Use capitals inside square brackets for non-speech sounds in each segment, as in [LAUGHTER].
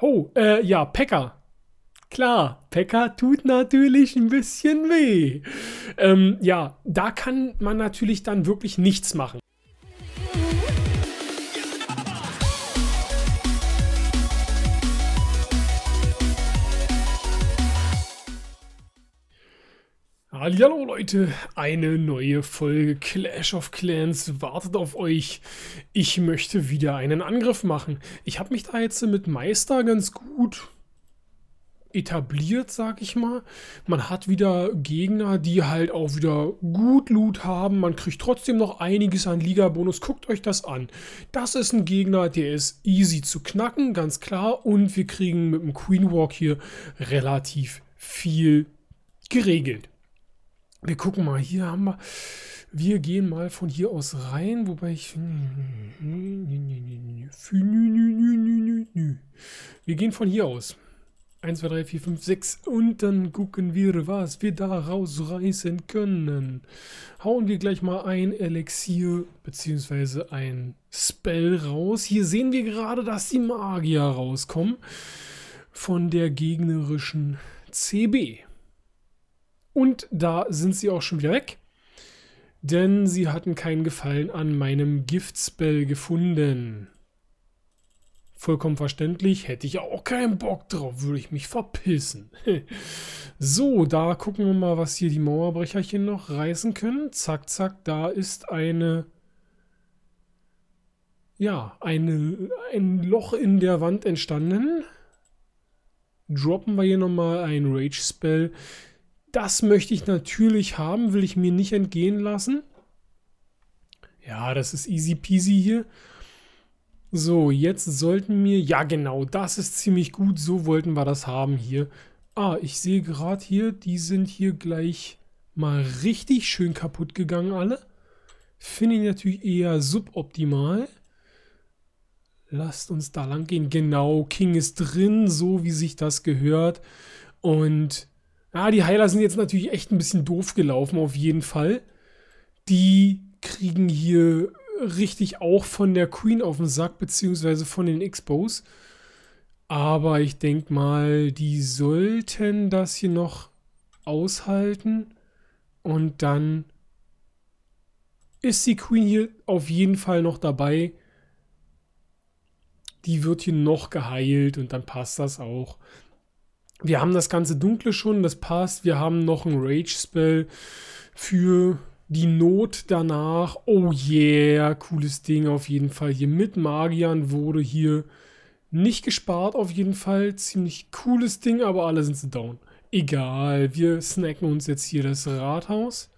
Oh, äh, ja, Pekka. Klar, Pekka tut natürlich ein bisschen weh. Ähm, ja, da kann man natürlich dann wirklich nichts machen. Hallo Leute, eine neue Folge Clash of Clans wartet auf euch. Ich möchte wieder einen Angriff machen. Ich habe mich da jetzt mit Meister ganz gut etabliert, sag ich mal. Man hat wieder Gegner, die halt auch wieder gut Loot haben. Man kriegt trotzdem noch einiges an Liga-Bonus. Guckt euch das an. Das ist ein Gegner, der ist easy zu knacken, ganz klar. Und wir kriegen mit dem Queen Walk hier relativ viel geregelt. Wir gucken mal, hier haben wir, wir gehen mal von hier aus rein, wobei ich... Hm, wir gehen von hier aus. 1, 2, 3, 4, 5, 6 und dann gucken wir, was wir da rausreißen können. Hauen wir gleich mal ein Elixier bzw. ein Spell raus. Hier sehen wir gerade, dass die Magier rauskommen von der gegnerischen CB. Und da sind sie auch schon wieder weg. Denn sie hatten keinen Gefallen an meinem Giftspell gefunden. Vollkommen verständlich, hätte ich auch keinen Bock drauf, würde ich mich verpissen. [LAUGHS] so, da gucken wir mal, was hier die Mauerbrecherchen noch reißen können. Zack, zack, da ist eine... Ja, eine, ein Loch in der Wand entstanden. Droppen wir hier nochmal ein Rage-Spell. Das möchte ich natürlich haben, will ich mir nicht entgehen lassen. Ja, das ist easy peasy hier. So, jetzt sollten wir... Ja, genau, das ist ziemlich gut. So wollten wir das haben hier. Ah, ich sehe gerade hier, die sind hier gleich mal richtig schön kaputt gegangen alle. Finde ich natürlich eher suboptimal. Lasst uns da lang gehen. Genau, King ist drin, so wie sich das gehört. Und ja, die Heiler sind jetzt natürlich echt ein bisschen doof gelaufen, auf jeden Fall. Die kriegen hier richtig auch von der Queen auf den Sack, beziehungsweise von den Expos. Aber ich denke mal, die sollten das hier noch aushalten. Und dann ist die Queen hier auf jeden Fall noch dabei. Die wird hier noch geheilt und dann passt das auch. Wir haben das ganze Dunkle schon, das passt. Wir haben noch ein Rage-Spell für die Not danach. Oh yeah, cooles Ding auf jeden Fall. Hier mit Magiern wurde hier nicht gespart auf jeden Fall. Ziemlich cooles Ding, aber alle sind sie down. Egal, wir snacken uns jetzt hier das Rathaus.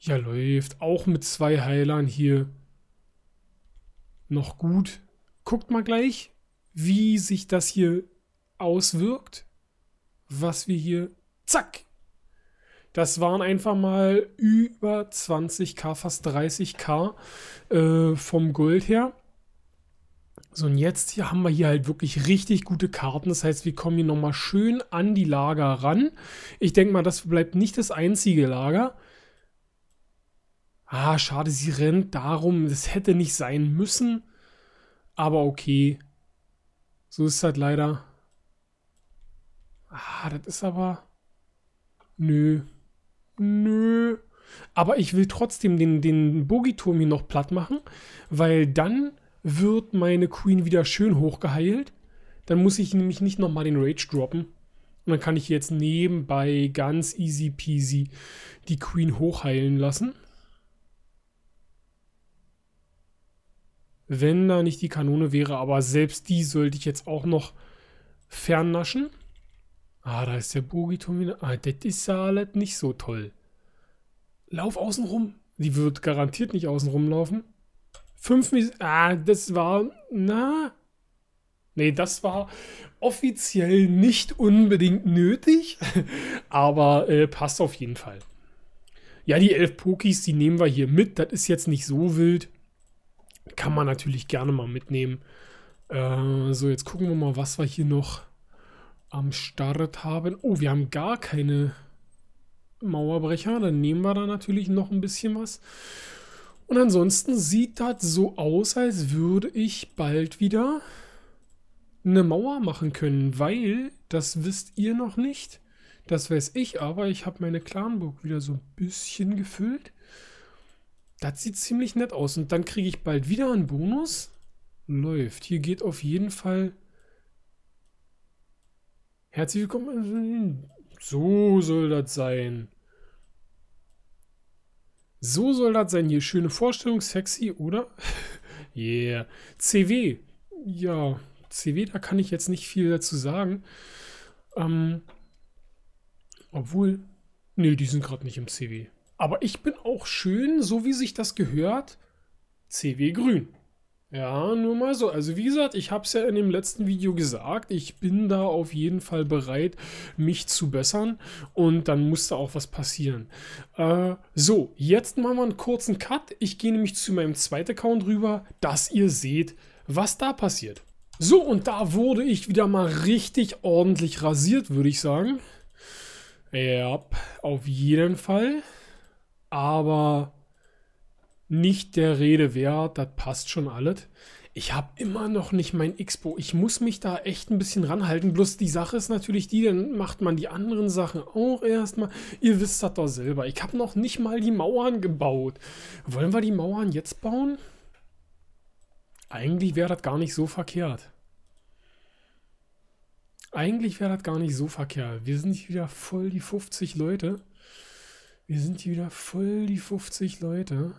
Ja, läuft. Auch mit zwei Heilern hier. Noch gut. Guckt mal gleich, wie sich das hier auswirkt, was wir hier, zack, das waren einfach mal über 20k, fast 30k äh, vom Gold her. So, und jetzt hier haben wir hier halt wirklich richtig gute Karten. Das heißt, wir kommen hier nochmal schön an die Lager ran. Ich denke mal, das bleibt nicht das einzige Lager. Ah, schade, sie rennt darum. Das hätte nicht sein müssen. Aber okay, so ist es halt leider. Ah, das ist aber... Nö. Nö. Aber ich will trotzdem den, den Bogiturm hier noch platt machen, weil dann wird meine Queen wieder schön hochgeheilt. Dann muss ich nämlich nicht nochmal den Rage droppen. Und dann kann ich jetzt nebenbei ganz easy peasy die Queen hochheilen lassen. wenn da nicht die Kanone wäre. Aber selbst die sollte ich jetzt auch noch fernnaschen. Ah, da ist der Bogiturm wieder. Ah, das ist ja halt nicht so toll. Lauf außen rum. Die wird garantiert nicht außen rumlaufen. Fünf Mis Ah, das war. Na. Nee, das war offiziell nicht unbedingt nötig. [LAUGHS] aber äh, passt auf jeden Fall. Ja, die elf Pokis, die nehmen wir hier mit. Das ist jetzt nicht so wild. Kann man natürlich gerne mal mitnehmen. Äh, so, jetzt gucken wir mal, was wir hier noch am Start haben. Oh, wir haben gar keine Mauerbrecher. Dann nehmen wir da natürlich noch ein bisschen was. Und ansonsten sieht das so aus, als würde ich bald wieder eine Mauer machen können, weil das wisst ihr noch nicht. Das weiß ich, aber ich habe meine Clanburg wieder so ein bisschen gefüllt. Das sieht ziemlich nett aus. Und dann kriege ich bald wieder einen Bonus. Läuft. Hier geht auf jeden Fall... Herzlich willkommen. So soll das sein. So soll das sein. Hier schöne Vorstellung. Sexy, oder? [LAUGHS] yeah. CW. Ja, CW, da kann ich jetzt nicht viel dazu sagen. Ähm, obwohl, nee, die sind gerade nicht im CW. Aber ich bin auch schön, so wie sich das gehört, CW Grün. Ja, nur mal so. Also wie gesagt, ich habe es ja in dem letzten Video gesagt, ich bin da auf jeden Fall bereit, mich zu bessern und dann muss da auch was passieren. Äh, so, jetzt machen wir einen kurzen Cut. Ich gehe nämlich zu meinem zweiten Account rüber, dass ihr seht, was da passiert. So, und da wurde ich wieder mal richtig ordentlich rasiert, würde ich sagen. Ja, auf jeden Fall aber nicht der Rede wert, das passt schon alles. Ich habe immer noch nicht mein Expo. Ich muss mich da echt ein bisschen ranhalten. Bloß die Sache ist natürlich die, dann macht man die anderen Sachen auch erstmal. Ihr wisst das doch selber. Ich habe noch nicht mal die Mauern gebaut. Wollen wir die Mauern jetzt bauen? Eigentlich wäre das gar nicht so verkehrt. Eigentlich wäre das gar nicht so verkehrt. Wir sind hier wieder voll die 50 Leute. Wir sind hier wieder voll die 50 Leute.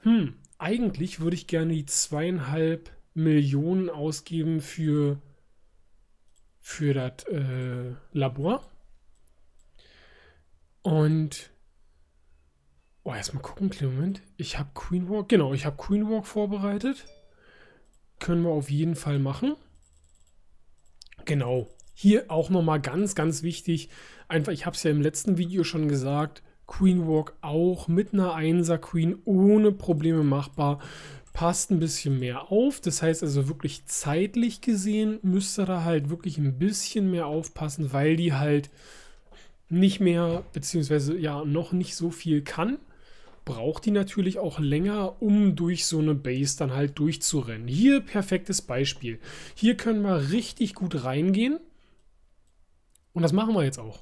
Hm, eigentlich würde ich gerne die zweieinhalb Millionen ausgeben für, für das äh, Labor. Und oh, erstmal gucken, kleinen Moment. Ich habe Queen Walk, genau, ich habe Queen Walk vorbereitet. Können wir auf jeden Fall machen. Genau. Hier auch nochmal ganz, ganz wichtig, einfach, ich habe es ja im letzten Video schon gesagt, Queen Walk auch mit einer 1er Queen ohne Probleme machbar. Passt ein bisschen mehr auf. Das heißt also wirklich zeitlich gesehen müsste da halt wirklich ein bisschen mehr aufpassen, weil die halt nicht mehr, beziehungsweise ja, noch nicht so viel kann. Braucht die natürlich auch länger, um durch so eine Base dann halt durchzurennen. Hier perfektes Beispiel. Hier können wir richtig gut reingehen und das machen wir jetzt auch.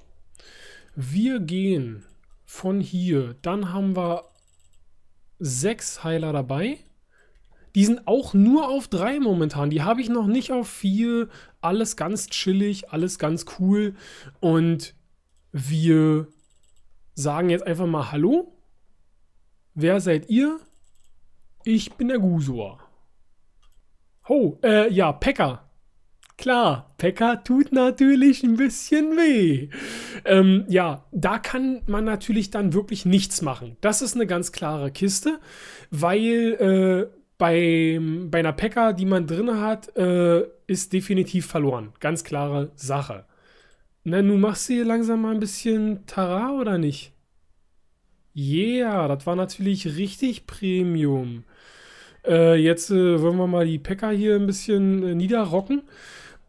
Wir gehen von hier, dann haben wir sechs Heiler dabei. Die sind auch nur auf drei momentan. Die habe ich noch nicht auf vier. Alles ganz chillig, alles ganz cool. Und wir sagen jetzt einfach mal Hallo. Wer seid ihr? Ich bin der Gusor. oh, äh, ja, Pekka. Klar, Pekka tut natürlich ein bisschen weh. Ähm, ja, da kann man natürlich dann wirklich nichts machen. Das ist eine ganz klare Kiste, weil äh, bei, bei einer Pekka, die man drin hat, äh, ist definitiv verloren. Ganz klare Sache. Na, nun machst du hier langsam mal ein bisschen Tara oder nicht? Yeah, das war natürlich richtig Premium. Äh, jetzt äh, wollen wir mal die Pekka hier ein bisschen äh, niederrocken.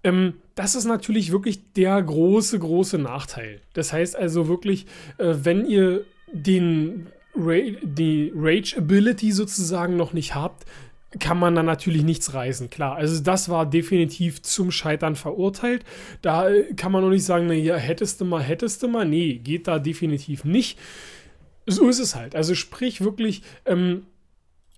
Ähm, das ist natürlich wirklich der große, große Nachteil. Das heißt also wirklich, äh, wenn ihr den Ra die Rage-Ability sozusagen noch nicht habt, kann man da natürlich nichts reißen, klar. Also das war definitiv zum Scheitern verurteilt. Da äh, kann man noch nicht sagen, naja, hättest du mal, hättest du mal. Nee, geht da definitiv nicht. So ist es halt. Also sprich wirklich, ähm,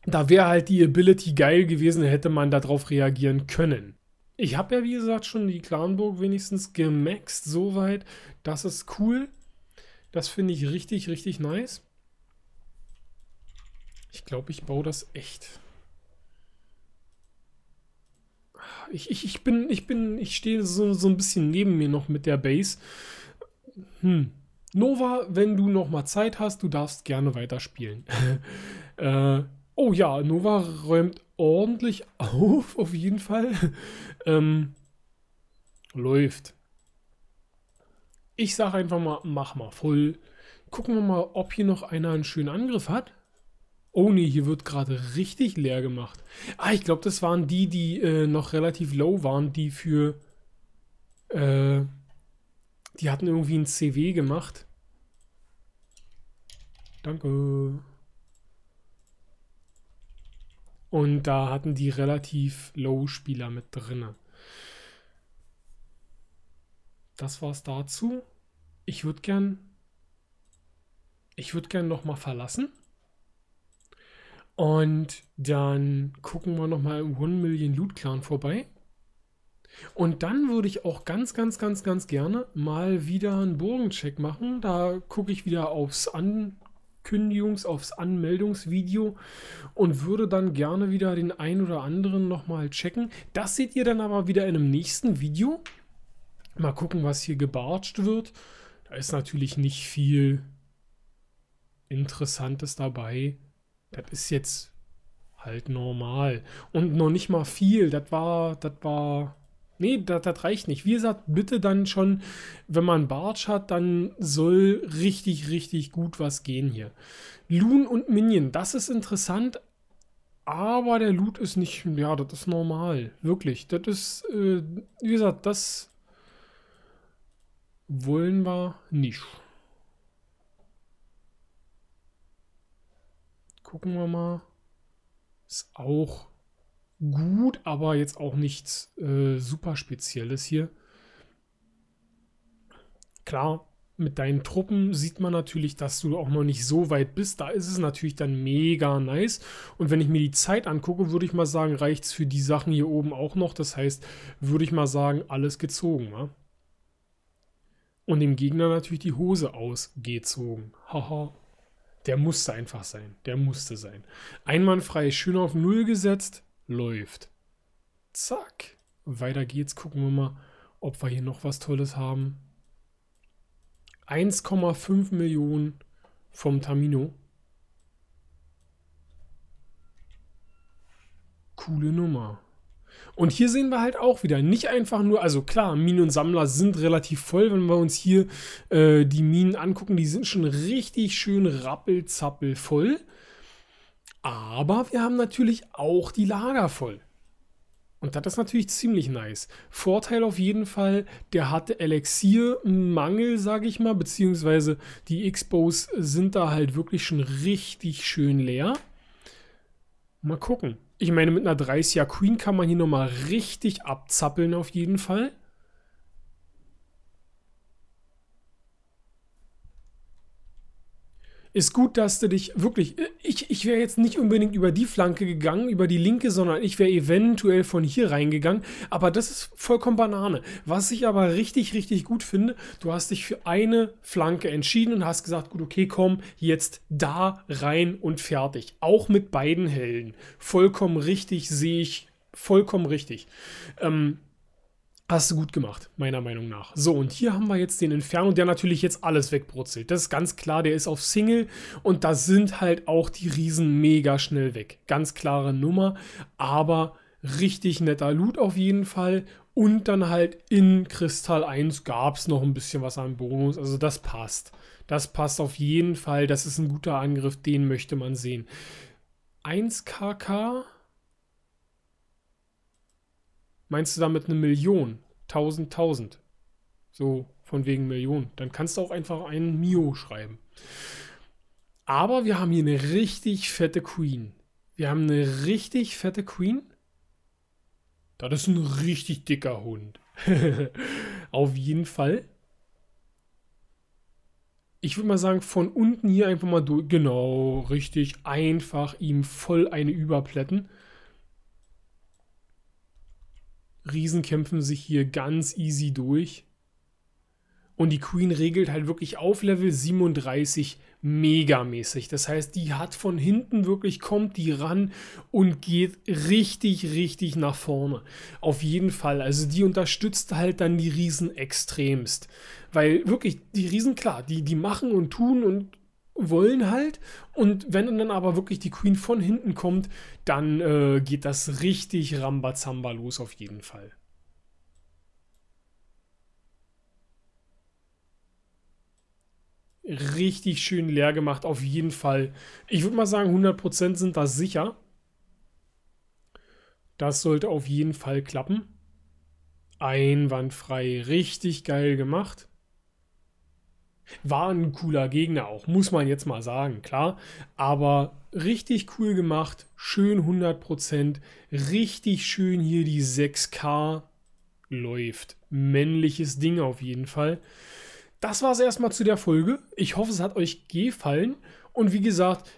da wäre halt die Ability geil gewesen, hätte man darauf reagieren können. Ich habe ja, wie gesagt, schon die Clanburg wenigstens gemaxt, soweit. Das ist cool. Das finde ich richtig, richtig nice. Ich glaube, ich baue das echt. Ich, ich, ich bin, ich bin, ich stehe so, so ein bisschen neben mir noch mit der Base. Hm. Nova, wenn du noch mal Zeit hast, du darfst gerne weiterspielen. [LAUGHS] äh, Oh ja, Nova räumt ordentlich auf, auf jeden Fall. [LAUGHS] ähm, läuft. Ich sage einfach mal, mach mal voll. Gucken wir mal, ob hier noch einer einen schönen Angriff hat. Oh nee, hier wird gerade richtig leer gemacht. Ah, ich glaube, das waren die, die äh, noch relativ low waren, die für... Äh, die hatten irgendwie ein CW gemacht. Danke. Und da hatten die relativ Low-Spieler mit drin. Das war's dazu. Ich würde gern. Ich würde gern nochmal verlassen. Und dann gucken wir nochmal im One Million Loot Clan vorbei. Und dann würde ich auch ganz, ganz, ganz, ganz gerne mal wieder einen Burgencheck machen. Da gucke ich wieder aufs An Kündigungs-, aufs Anmeldungsvideo und würde dann gerne wieder den ein oder anderen nochmal checken. Das seht ihr dann aber wieder in einem nächsten Video. Mal gucken, was hier gebartscht wird. Da ist natürlich nicht viel Interessantes dabei. Das ist jetzt halt normal. Und noch nicht mal viel. Das war, das war Nee, das, das, reicht nicht. Wie gesagt, bitte dann schon, wenn man Barge hat, dann soll richtig, richtig gut was gehen hier. Loon und Minion, das ist interessant, aber der Loot ist nicht, ja, das ist normal. Wirklich, das ist, äh, wie gesagt, das wollen wir nicht. Gucken wir mal. Ist auch gut, aber jetzt auch nichts äh, super Spezielles hier. Klar, mit deinen Truppen sieht man natürlich, dass du auch noch nicht so weit bist. Da ist es natürlich dann mega nice. Und wenn ich mir die Zeit angucke, würde ich mal sagen, reicht es für die Sachen hier oben auch noch. Das heißt, würde ich mal sagen, alles gezogen. Ja? Und dem Gegner natürlich die Hose ausgezogen. Haha. Der musste einfach sein. Der musste sein. Einwandfrei schön auf Null gesetzt. Läuft. Zack. Weiter geht's. Gucken wir mal, ob wir hier noch was Tolles haben. 1,5 Millionen vom Tamino. Coole Nummer. Und hier sehen wir halt auch wieder, nicht einfach nur, also klar, Minen und Sammler sind relativ voll, wenn wir uns hier äh, die Minen angucken, die sind schon richtig schön rappelzappel voll. Aber wir haben natürlich auch die Lager voll. Und das ist natürlich ziemlich nice. Vorteil auf jeden Fall, der hatte Elixiermangel, sage ich mal, beziehungsweise die Expos sind da halt wirklich schon richtig schön leer. Mal gucken. Ich meine, mit einer 30er Queen kann man hier nochmal richtig abzappeln auf jeden Fall. ist gut, dass du dich wirklich. Äh, ich, ich wäre jetzt nicht unbedingt über die Flanke gegangen, über die linke, sondern ich wäre eventuell von hier reingegangen. Aber das ist vollkommen Banane. Was ich aber richtig, richtig gut finde, du hast dich für eine Flanke entschieden und hast gesagt, gut, okay, komm, jetzt da rein und fertig. Auch mit beiden Helden. Vollkommen richtig, sehe ich vollkommen richtig. Ähm, Hast du gut gemacht, meiner Meinung nach. So, und hier haben wir jetzt den Inferno, der natürlich jetzt alles wegbrutzelt. Das ist ganz klar, der ist auf Single und da sind halt auch die Riesen mega schnell weg. Ganz klare Nummer, aber richtig netter Loot auf jeden Fall. Und dann halt in Kristall 1 gab es noch ein bisschen was an Bonus. Also das passt. Das passt auf jeden Fall. Das ist ein guter Angriff, den möchte man sehen. 1KK Meinst du damit eine Million? Tausend, tausend. So von wegen Millionen. Dann kannst du auch einfach einen Mio schreiben. Aber wir haben hier eine richtig fette Queen. Wir haben eine richtig fette Queen. Das ist ein richtig dicker Hund. [LAUGHS] Auf jeden Fall. Ich würde mal sagen, von unten hier einfach mal durch. Genau, richtig. Einfach ihm voll eine überplätten. Riesen kämpfen sich hier ganz easy durch. Und die Queen regelt halt wirklich auf Level 37 megamäßig. Das heißt, die hat von hinten wirklich, kommt die ran und geht richtig, richtig nach vorne. Auf jeden Fall. Also die unterstützt halt dann die Riesen extremst. Weil wirklich, die Riesen, klar, die, die machen und tun und wollen halt. Und wenn dann aber wirklich die Queen von hinten kommt, dann äh, geht das richtig Rambazamba los auf jeden Fall. Richtig schön leer gemacht, auf jeden Fall. Ich würde mal sagen, 100% sind da sicher. Das sollte auf jeden Fall klappen. Einwandfrei, richtig geil gemacht. War ein cooler Gegner auch, muss man jetzt mal sagen, klar. Aber richtig cool gemacht, schön 100%, richtig schön hier die 6K läuft. Männliches Ding auf jeden Fall. Das war es erstmal zu der Folge. Ich hoffe, es hat euch gefallen. Und wie gesagt,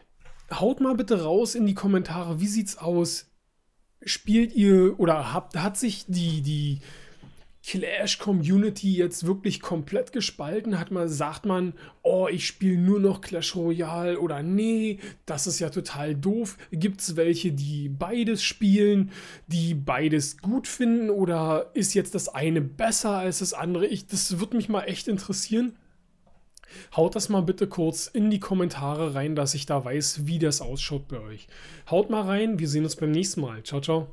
haut mal bitte raus in die Kommentare, wie sieht's aus? Spielt ihr oder habt, hat sich die, die Clash-Community jetzt wirklich komplett gespalten? Hat man, sagt man, oh, ich spiele nur noch Clash Royale oder nee, das ist ja total doof. Gibt es welche, die beides spielen, die beides gut finden oder ist jetzt das eine besser als das andere? Ich, das würde mich mal echt interessieren. Haut das mal bitte kurz in die Kommentare rein, dass ich da weiß, wie das ausschaut bei euch. Haut mal rein, wir sehen uns beim nächsten Mal. Ciao, ciao.